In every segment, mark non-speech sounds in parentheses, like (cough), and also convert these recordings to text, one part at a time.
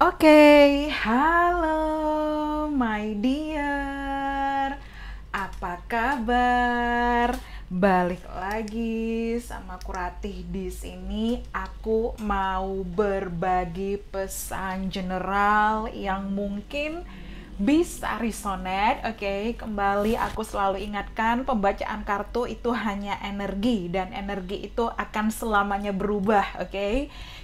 Oke, okay, halo my dear. Apa kabar? Balik lagi sama Kuratih di sini. Aku mau berbagi pesan general yang mungkin bisa resonate, oke, okay, kembali aku selalu ingatkan pembacaan kartu itu hanya energi dan energi itu akan selamanya berubah, oke. Okay?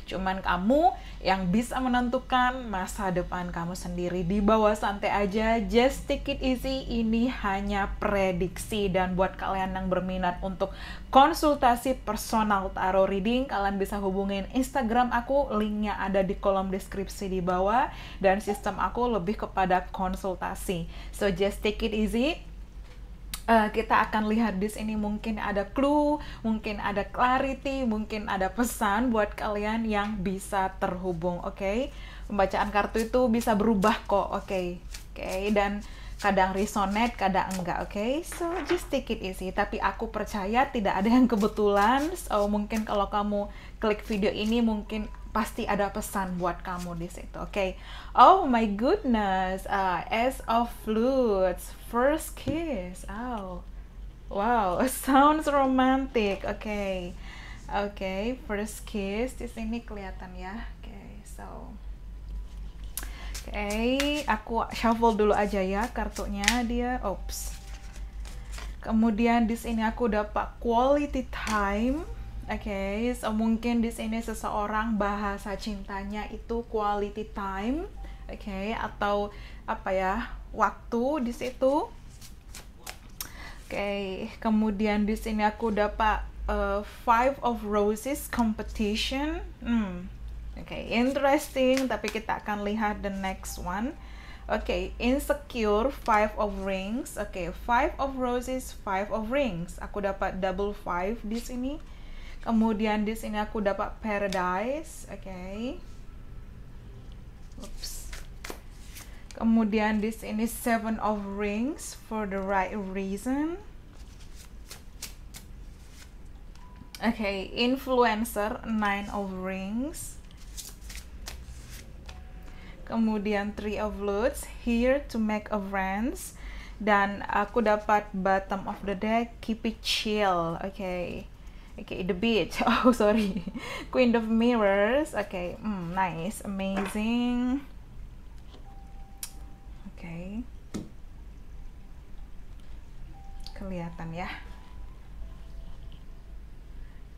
Cuman kamu yang bisa menentukan masa depan kamu sendiri di bawah santai aja, just take it easy. Ini hanya prediksi dan buat kalian yang berminat untuk konsultasi personal tarot reading, kalian bisa hubungin Instagram aku, linknya ada di kolom deskripsi di bawah dan sistem aku lebih kepada konsultasi. So just take it easy. Uh, kita akan lihat di sini mungkin ada clue, mungkin ada clarity, mungkin ada pesan buat kalian yang bisa terhubung, oke? Okay? Pembacaan kartu itu bisa berubah kok, oke? Okay? Oke, okay? dan kadang resonate, kadang enggak, oke? Okay? So just take it easy. Tapi aku percaya tidak ada yang kebetulan. So mungkin kalau kamu klik video ini mungkin pasti ada pesan buat kamu di situ. Oke. Okay? Oh my goodness, uh, as of Flutes, first kiss. Oh, wow, (laughs) sounds romantic. Oke, okay. oke, okay, first kiss di sini kelihatan ya. Oke, okay, so. Oke, okay, aku shuffle dulu aja ya kartunya dia. Oops. Kemudian di sini aku dapat quality time Oke, okay, so eh, mungkin di sini seseorang bahasa cintanya itu quality time, oke, okay, atau apa ya waktu di situ. Oke, okay, kemudian di sini aku dapat uh, five of roses competition. Hmm, oke, okay, interesting. Tapi kita akan lihat the next one. Oke, okay, insecure five of rings. Oke, okay, five of roses, five of rings. Aku dapat double five di sini kemudian di sini aku dapat paradise oke okay. Oops. kemudian di sini seven of rings for the right reason oke okay. influencer nine of rings kemudian three of lutes here to make a friends dan aku dapat bottom of the deck keep it chill oke okay okay the beach (laughs) oh sorry queen of mirrors okay mm, nice amazing okay kelihatan ya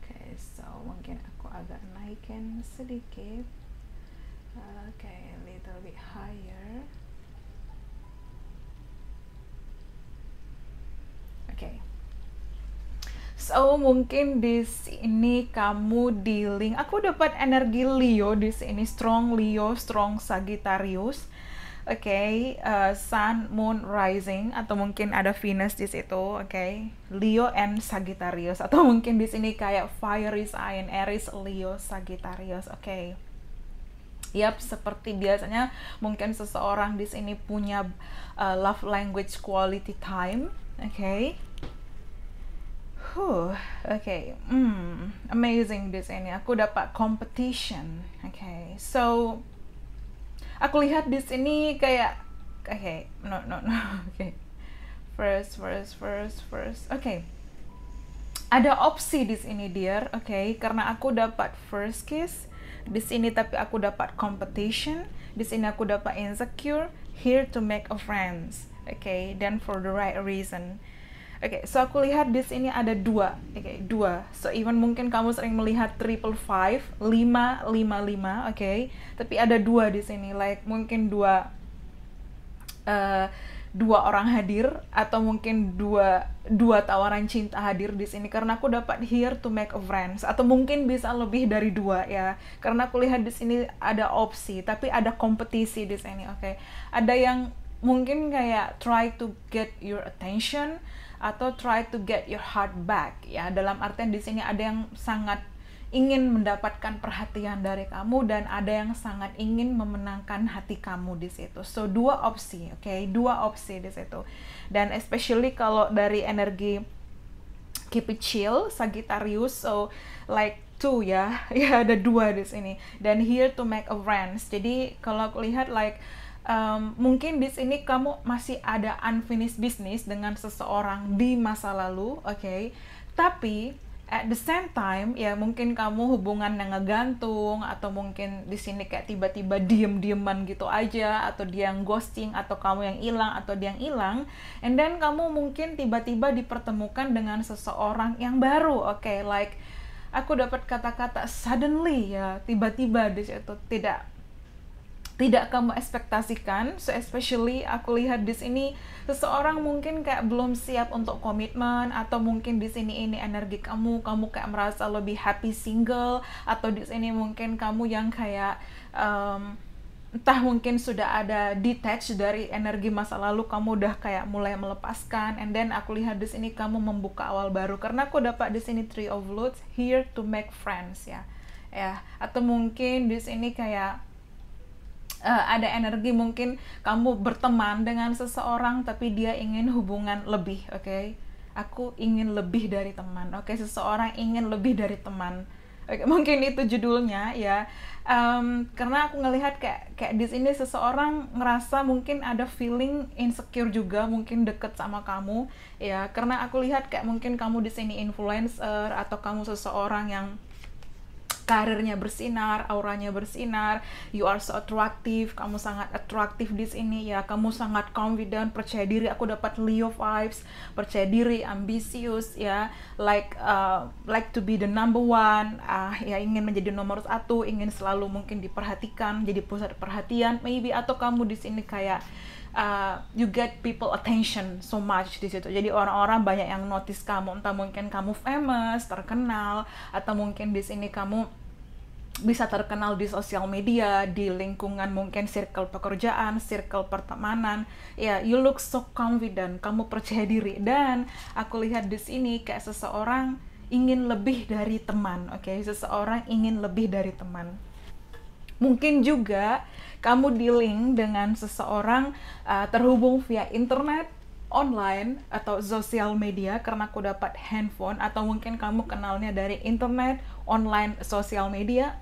okay so mungkin aku agak naikin sedikit okay little bit higher So mungkin di sini kamu dealing. Aku dapat energi Leo di sini strong Leo, strong Sagittarius. Oke, okay, uh, eh, Sun, Moon, Rising atau mungkin ada Venus di situ. Oke, okay. Leo and Sagittarius atau mungkin di sini kayak Fire sign Aries, Leo, Sagittarius. Oke. Okay. Yap, seperti biasanya mungkin seseorang di sini punya uh, love language quality time. Oke. Okay oke, okay. hmm, amazing this ini. Aku dapat competition, oke. Okay. So, aku lihat di ini kayak, oke, okay. no no no, oke. (laughs) Okay. First, first, first, first, oke. Okay. Ada opsi di sini dear, oke, okay. karena aku dapat first kiss, di sini tapi aku dapat competition, di sini aku dapat insecure, here to make a friends, oke, okay. dan for the right reason. Oke, okay, so aku lihat di sini ada dua, oke okay, dua. So even mungkin kamu sering melihat triple five, lima, lima, lima, oke. Okay? Tapi ada dua di sini, like mungkin dua, uh, dua orang hadir atau mungkin dua dua tawaran cinta hadir di sini karena aku dapat here to make a friends atau mungkin bisa lebih dari dua ya karena aku lihat di sini ada opsi tapi ada kompetisi di sini oke okay? ada yang mungkin kayak try to get your attention atau try to get your heart back ya dalam artian di sini ada yang sangat ingin mendapatkan perhatian dari kamu dan ada yang sangat ingin memenangkan hati kamu di situ. So dua opsi, oke, okay? dua opsi di situ. Dan especially kalau dari energi keep it chill, Sagittarius, so like two ya, (laughs) ya ada dua di sini. Dan here to make a friends. Jadi kalau aku lihat like um, mungkin di sini kamu masih ada unfinished business dengan seseorang di masa lalu, oke? Okay? Tapi at the same time ya mungkin kamu hubungan yang ngegantung atau mungkin di sini kayak tiba-tiba diem-dieman gitu aja atau dia yang ghosting atau kamu yang hilang atau dia yang hilang and then kamu mungkin tiba-tiba dipertemukan dengan seseorang yang baru oke okay? like aku dapat kata-kata suddenly ya tiba-tiba di situ tidak tidak kamu ekspektasikan. So especially aku lihat di sini seseorang mungkin kayak belum siap untuk komitmen atau mungkin di sini ini energi kamu, kamu kayak merasa lebih happy single atau di sini mungkin kamu yang kayak um, entah mungkin sudah ada detach dari energi masa lalu kamu udah kayak mulai melepaskan and then aku lihat di sini kamu membuka awal baru karena aku dapat di sini three of lords here to make friends ya ya atau mungkin di sini kayak uh, ada energi mungkin kamu berteman dengan seseorang tapi dia ingin hubungan lebih oke okay? aku ingin lebih dari teman oke okay? seseorang ingin lebih dari teman okay, (laughs) mungkin itu judulnya ya um, karena aku ngelihat kayak kayak di sini seseorang ngerasa mungkin ada feeling insecure juga mungkin deket sama kamu ya karena aku lihat kayak mungkin kamu di sini influencer atau kamu seseorang yang karirnya bersinar, auranya bersinar, you are so attractive, kamu sangat attractive di sini ya, kamu sangat confident, percaya diri, aku dapat Leo vibes, percaya diri, ambisius ya, like uh, like to be the number one, ah uh, ya ingin menjadi nomor satu, ingin selalu mungkin diperhatikan, jadi pusat perhatian, maybe atau kamu di sini kayak uh, you get people attention so much di situ. Jadi orang-orang banyak yang notice kamu, entah mungkin kamu famous, terkenal, atau mungkin di sini kamu bisa terkenal di sosial media, di lingkungan mungkin circle pekerjaan, circle pertemanan. Ya, yeah, you look so confident, kamu percaya diri. Dan aku lihat di sini kayak seseorang ingin lebih dari teman, oke? Okay? Seseorang ingin lebih dari teman Mungkin juga kamu di link dengan seseorang uh, terhubung via internet, online atau sosial media karena aku dapat handphone atau mungkin kamu kenalnya dari internet, online, sosial media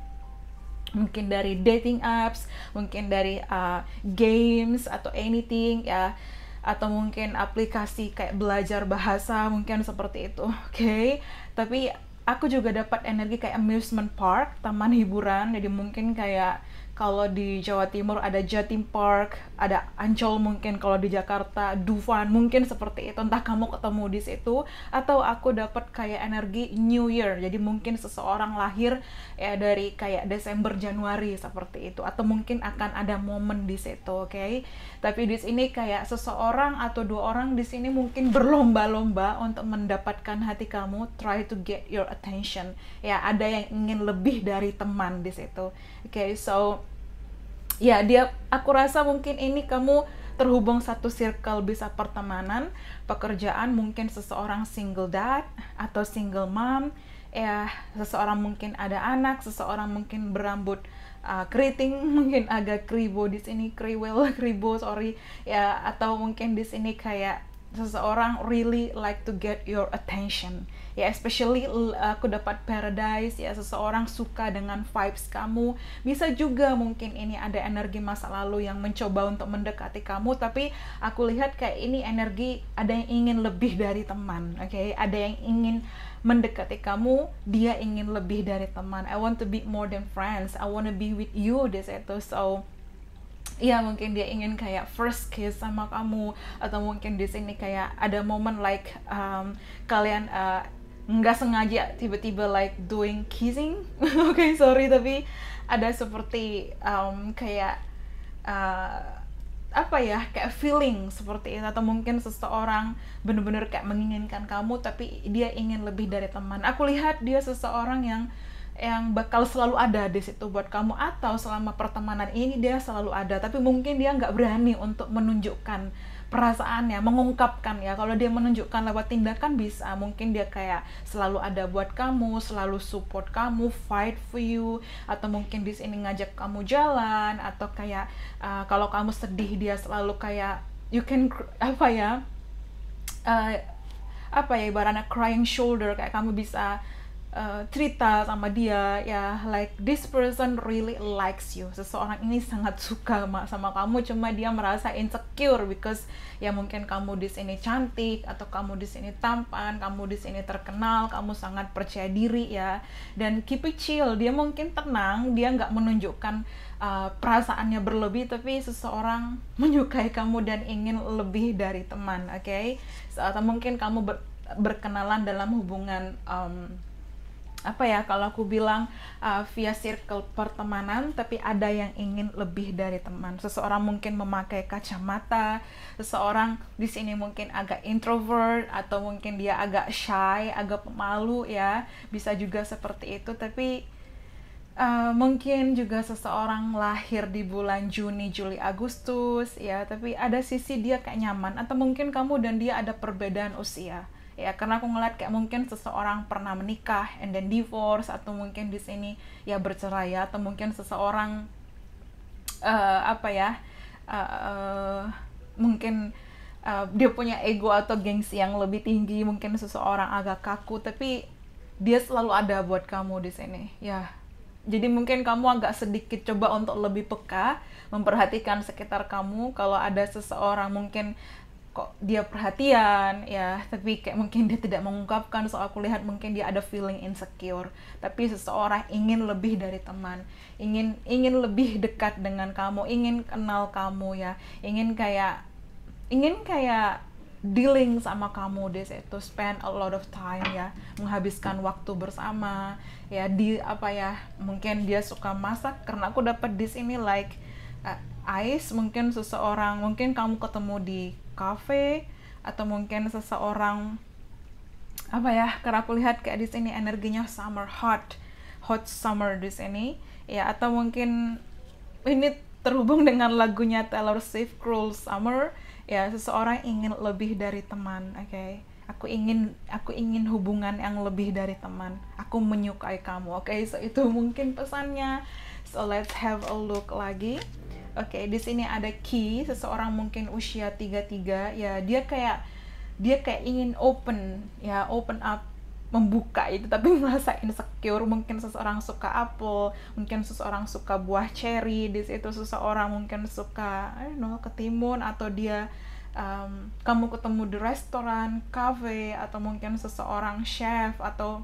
mungkin dari dating apps, mungkin dari uh, games atau anything ya atau mungkin aplikasi kayak belajar bahasa mungkin seperti itu, (laughs) oke? Okay? Tapi aku juga dapat energi kayak amusement park taman hiburan jadi mungkin kayak kalau di Jawa Timur ada Jatim Park, ada Ancol mungkin kalau di Jakarta, Dufan mungkin seperti itu. Entah kamu ketemu di situ atau aku dapat kayak energi New Year. Jadi mungkin seseorang lahir ya dari kayak Desember Januari seperti itu atau mungkin akan ada momen di situ, oke? Okay? Tapi di sini kayak seseorang atau dua orang di sini mungkin berlomba-lomba untuk mendapatkan hati kamu, try to get your attention. Ya, ada yang ingin lebih dari teman di situ. Oke, okay, so ya dia aku rasa mungkin ini kamu terhubung satu circle bisa pertemanan, pekerjaan mungkin seseorang single dad atau single mom, ya seseorang mungkin ada anak, seseorang mungkin berambut uh, keriting, (laughs) mungkin agak kribo di sini kriwil, (laughs) kribo sorry ya atau mungkin di sini kayak seseorang really like to get your attention ya especially uh, aku dapat paradise ya seseorang suka dengan vibes kamu bisa juga mungkin ini ada energi masa lalu yang mencoba untuk mendekati kamu tapi aku lihat kayak ini energi ada yang ingin lebih dari teman oke okay? ada yang ingin mendekati kamu dia ingin lebih dari teman I want to be more than friends I want to be with you this itu so Iya mungkin dia ingin kayak first kiss sama kamu atau mungkin di sini kayak ada momen like um, kalian uh, nggak sengaja tiba-tiba like doing kissing oke (laughs) okay, sorry tapi ada seperti um, kayak uh, apa ya kayak feeling seperti itu atau mungkin seseorang bener-bener kayak menginginkan kamu tapi dia ingin lebih dari teman aku lihat dia seseorang yang yang bakal selalu ada di situ buat kamu atau selama pertemanan ini dia selalu ada tapi mungkin dia nggak berani untuk menunjukkan perasaannya mengungkapkan ya kalau dia menunjukkan lewat tindakan bisa mungkin dia kayak selalu ada buat kamu selalu support kamu fight for you atau mungkin di sini ngajak kamu jalan atau kayak uh, kalau kamu sedih dia selalu kayak you can apa ya uh, apa ya ibaratnya crying shoulder kayak kamu bisa uh, cerita sama dia ya like this person really likes you seseorang ini sangat (laughs) suka sama, kamu cuma dia merasa insecure because ya mungkin kamu di sini cantik atau kamu di sini tampan kamu di sini terkenal kamu sangat percaya diri ya dan keep it chill dia mungkin tenang dia nggak menunjukkan uh, perasaannya berlebih tapi seseorang (laughs) menyukai kamu dan ingin lebih dari teman oke okay? atau mungkin kamu ber berkenalan dalam hubungan um, apa ya kalau aku bilang uh, via circle pertemanan tapi ada yang ingin lebih dari teman seseorang mungkin memakai kacamata seseorang di sini mungkin agak introvert atau mungkin dia agak shy agak pemalu ya bisa juga seperti itu tapi Uh, mungkin juga seseorang lahir di bulan Juni, Juli, Agustus, ya. Tapi ada sisi dia kayak nyaman, atau mungkin kamu dan dia ada perbedaan usia ya karena aku ngeliat kayak mungkin seseorang pernah menikah and then divorce atau mungkin di sini ya bercerai ya atau mungkin seseorang uh, apa ya uh, uh, mungkin uh, dia punya ego atau gengsi yang lebih tinggi mungkin seseorang agak kaku tapi dia selalu ada buat kamu di sini ya jadi mungkin kamu agak sedikit coba untuk lebih peka memperhatikan sekitar kamu kalau ada seseorang mungkin kok dia perhatian ya tapi kayak mungkin dia tidak mengungkapkan soal aku lihat mungkin dia ada feeling insecure tapi seseorang ingin lebih dari teman ingin ingin lebih dekat dengan kamu ingin kenal kamu ya ingin kayak ingin kayak dealing sama kamu deh itu spend a lot of time ya menghabiskan waktu bersama ya di apa ya mungkin dia suka masak karena aku dapat di sini like uh, ice mungkin seseorang mungkin kamu ketemu di kafe atau mungkin seseorang apa ya karena aku lihat kayak di sini energinya summer hot hot summer di sini ya atau mungkin ini terhubung dengan lagunya Taylor Swift Cruel Summer ya seseorang ingin lebih dari teman oke okay? aku ingin aku ingin hubungan yang lebih dari teman aku menyukai kamu oke okay? so itu mungkin pesannya so let's have a look lagi Oke, okay, di sini ada key seseorang mungkin usia 33 ya dia kayak dia kayak ingin open ya, open up membuka itu tapi (laughs) merasa insecure mungkin seseorang suka apel mungkin seseorang suka buah cherry di situ seseorang mungkin suka I don't know ketimun atau dia um, kamu ketemu di restoran, cafe atau mungkin seseorang chef atau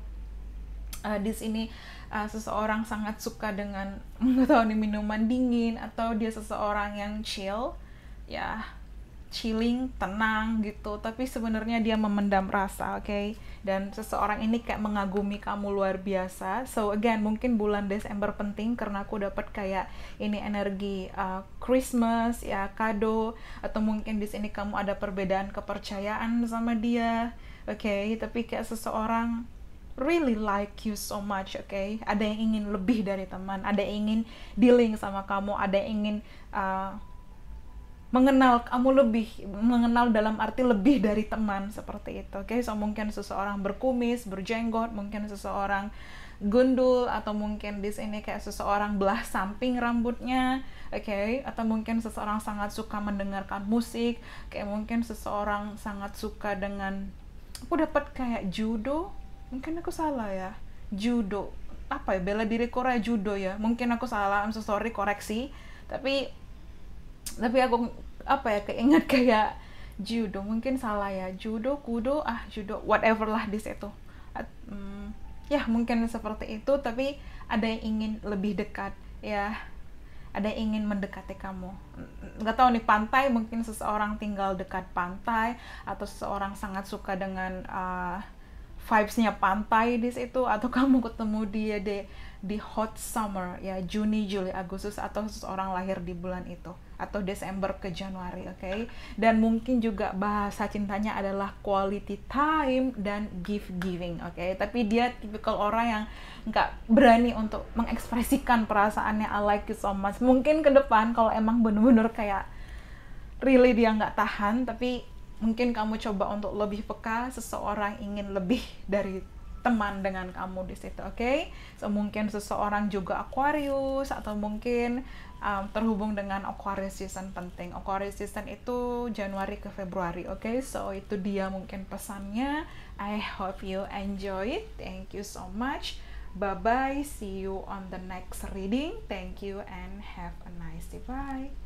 uh, di sini uh, seseorang sangat suka dengan (laughs) mengetahui minuman dingin atau dia seseorang yang chill ya chilling tenang gitu tapi sebenarnya dia memendam rasa oke okay? dan seseorang ini kayak mengagumi kamu luar biasa so again mungkin bulan Desember penting karena aku dapat kayak ini energi uh, Christmas ya kado atau mungkin di sini kamu ada perbedaan kepercayaan sama dia oke okay? tapi kayak seseorang really like you so much, oke? Okay? Ada yang ingin lebih dari teman, ada yang ingin dealing sama kamu, ada yang ingin uh, mengenal kamu lebih, mengenal dalam arti lebih dari teman seperti itu, oke? Okay? So mungkin seseorang berkumis, berjenggot, mungkin seseorang gundul atau mungkin di sini kayak seseorang belah samping rambutnya, oke? Okay? Atau mungkin seseorang sangat suka mendengarkan musik, kayak mungkin seseorang sangat suka dengan aku dapat kayak judo mungkin aku salah ya judo apa ya bela diri Korea judo ya mungkin aku salah I'm so sorry koreksi tapi tapi aku apa ya keinget (laughs) kayak judo mungkin salah ya judo kudo ah judo whatever lah di situ At, mm, ya mungkin seperti itu tapi ada yang ingin lebih dekat ya ada yang ingin mendekati kamu nggak tahu nih pantai mungkin seseorang tinggal dekat pantai atau seseorang sangat suka dengan uh, vibesnya pantai di situ atau kamu ketemu dia di di hot summer ya Juni Juli Agustus atau seseorang lahir di bulan itu atau Desember ke Januari oke okay? dan mungkin juga bahasa cintanya adalah quality time dan gift giving oke okay? tapi dia tipikal orang yang nggak berani untuk mengekspresikan perasaannya I like you so much mungkin ke depan kalau emang bener-bener kayak really dia nggak tahan tapi mungkin kamu coba untuk lebih peka seseorang ingin lebih dari teman dengan kamu di situ oke okay? so, mungkin seseorang juga Aquarius atau mungkin um, terhubung dengan Aquarius season penting Aquarius season itu Januari ke Februari oke okay? so itu dia mungkin pesannya I hope you enjoy it thank you so much bye bye see you on the next reading thank you and have a nice day bye